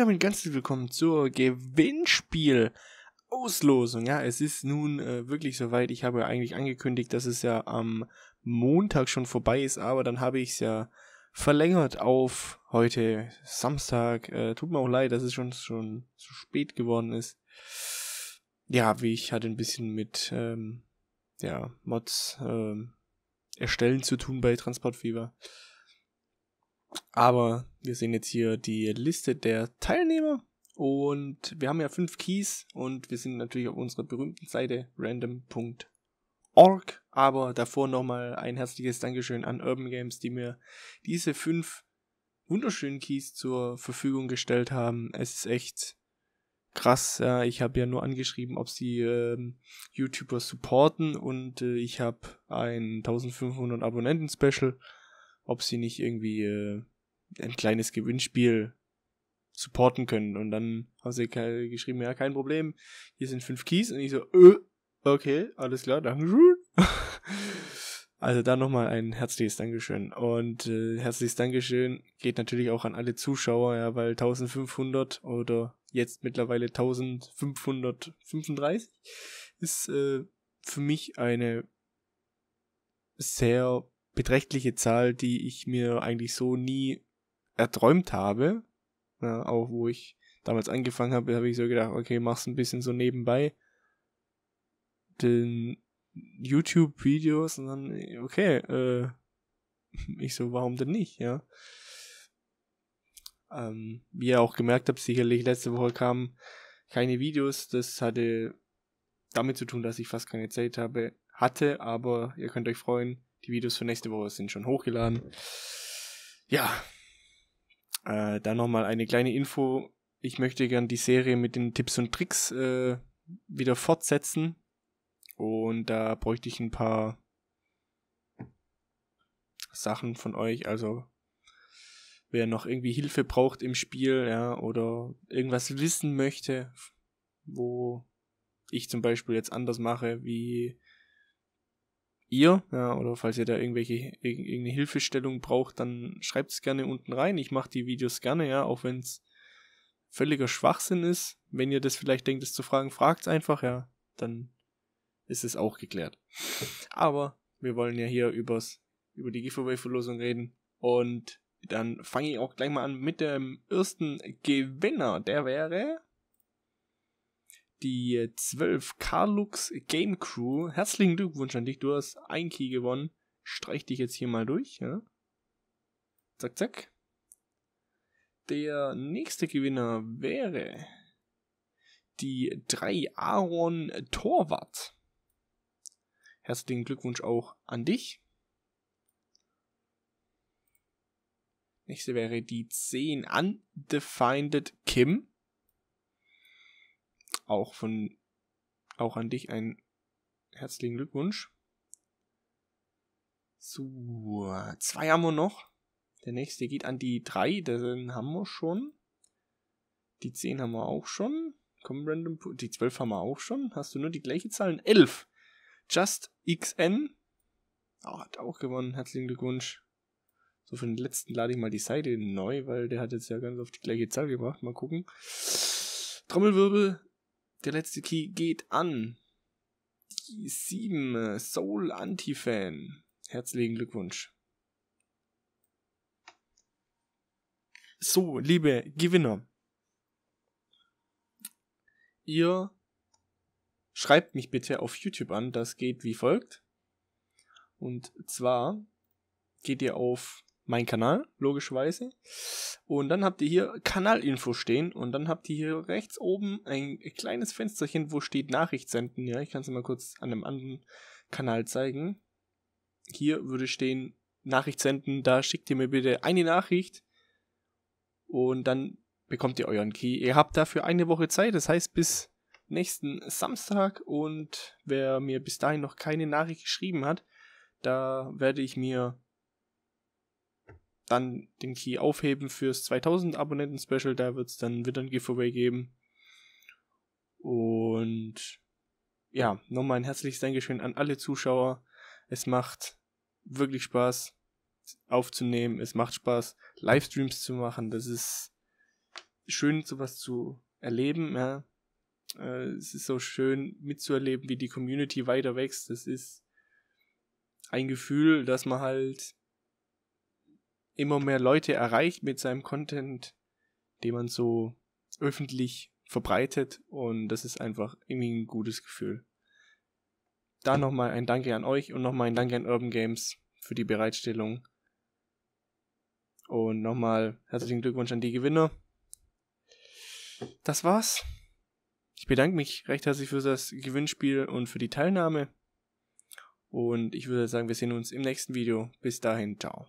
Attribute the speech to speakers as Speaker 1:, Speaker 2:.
Speaker 1: damit ganz willkommen zur Gewinnspiel. Auslosung, ja, es ist nun äh, wirklich soweit. Ich habe eigentlich angekündigt, dass es ja am Montag schon vorbei ist, aber dann habe ich es ja verlängert auf heute Samstag. Äh, tut mir auch leid, dass es schon, schon zu spät geworden ist. Ja, wie ich hatte ein bisschen mit ähm, ja, Mods ähm, erstellen zu tun bei Transportfieber. Aber wir sehen jetzt hier die Liste der Teilnehmer. Und wir haben ja fünf Keys und wir sind natürlich auf unserer berühmten Seite random.org. Aber davor nochmal ein herzliches Dankeschön an Urban Games, die mir diese fünf wunderschönen Keys zur Verfügung gestellt haben. Es ist echt krass. ich habe ja nur angeschrieben, ob sie äh, YouTuber supporten und äh, ich habe ein 1500 Abonnenten Special ob sie nicht irgendwie äh, ein kleines Gewinnspiel supporten können. Und dann haben sie geschrieben, ja, kein Problem, hier sind fünf Keys. Und ich so, äh, okay, alles klar, Dankeschön. also da nochmal ein herzliches Dankeschön. Und äh, herzliches Dankeschön geht natürlich auch an alle Zuschauer, ja, weil 1500 oder jetzt mittlerweile 1535 ist äh, für mich eine sehr beträchtliche Zahl, die ich mir eigentlich so nie erträumt habe. Ja, auch wo ich damals angefangen habe, habe ich so gedacht, okay, mach's ein bisschen so nebenbei. Den YouTube-Videos und dann, okay, äh, ich so, warum denn nicht, ja? Ähm, wie ihr auch gemerkt habt, sicherlich letzte Woche kamen keine Videos. Das hatte damit zu tun, dass ich fast keine Zeit habe, hatte, aber ihr könnt euch freuen. Die Videos für nächste Woche sind schon hochgeladen. Ja. Äh, dann nochmal eine kleine Info. Ich möchte gern die Serie mit den Tipps und Tricks äh, wieder fortsetzen. Und da bräuchte ich ein paar Sachen von euch. Also wer noch irgendwie Hilfe braucht im Spiel, ja, oder irgendwas wissen möchte, wo ich zum Beispiel jetzt anders mache, wie ihr, ja, oder falls ihr da irgendwelche irgendeine Hilfestellung braucht, dann schreibt es gerne unten rein. Ich mache die Videos gerne, ja, auch wenn es völliger Schwachsinn ist. Wenn ihr das vielleicht denkt, es zu fragen, fragt's einfach, ja, dann ist es auch geklärt. Aber wir wollen ja hier übers über die Giveaway-Verlosung reden und dann fange ich auch gleich mal an mit dem ersten Gewinner. Der wäre die 12 Karlux Game Crew. Herzlichen Glückwunsch an dich, du hast ein Key gewonnen. Streich dich jetzt hier mal durch, ja? Zack, zack. Der nächste Gewinner wäre die 3 Aaron Torwart. Herzlichen Glückwunsch auch an dich. Nächste wäre die 10 Undefined Kim auch von auch an dich einen herzlichen Glückwunsch. So, zwei haben wir noch. Der nächste geht an die drei, den haben wir schon. Die zehn haben wir auch schon. Komm, random. Die zwölf haben wir auch schon. Hast du nur die gleiche Zahl? Elf. Just XN. Oh, hat auch gewonnen. Herzlichen Glückwunsch. So, für den letzten lade ich mal die Seite neu, weil der hat jetzt ja ganz auf die gleiche Zahl gebracht. Mal gucken. Trommelwirbel. Der letzte Key geht an. Die 7 äh, Soul Anti-Fan. Herzlichen Glückwunsch. So, liebe Gewinner. Ihr schreibt mich bitte auf YouTube an. Das geht wie folgt. Und zwar geht ihr auf mein Kanal, logischerweise. Und dann habt ihr hier Kanalinfo stehen und dann habt ihr hier rechts oben ein kleines Fensterchen, wo steht Nachricht senden. Ja, ich kann es mal kurz an einem anderen Kanal zeigen. Hier würde stehen Nachricht senden, da schickt ihr mir bitte eine Nachricht und dann bekommt ihr euren Key. Ihr habt dafür eine Woche Zeit, das heißt bis nächsten Samstag und wer mir bis dahin noch keine Nachricht geschrieben hat, da werde ich mir dann den Key aufheben fürs 2000 Abonnenten Special. Da wird es dann wieder ein Giveaway geben. Und ja, nochmal ein herzliches Dankeschön an alle Zuschauer. Es macht wirklich Spaß aufzunehmen. Es macht Spaß, Livestreams zu machen. Das ist schön, sowas zu erleben. Ja. Äh, es ist so schön mitzuerleben, wie die Community weiter wächst. Das ist ein Gefühl, dass man halt immer mehr Leute erreicht mit seinem Content, den man so öffentlich verbreitet und das ist einfach irgendwie ein gutes Gefühl. Da nochmal ein Danke an euch und nochmal ein Danke an Urban Games für die Bereitstellung. Und nochmal herzlichen Glückwunsch an die Gewinner. Das war's. Ich bedanke mich recht herzlich für das Gewinnspiel und für die Teilnahme. Und ich würde sagen, wir sehen uns im nächsten Video. Bis dahin, ciao.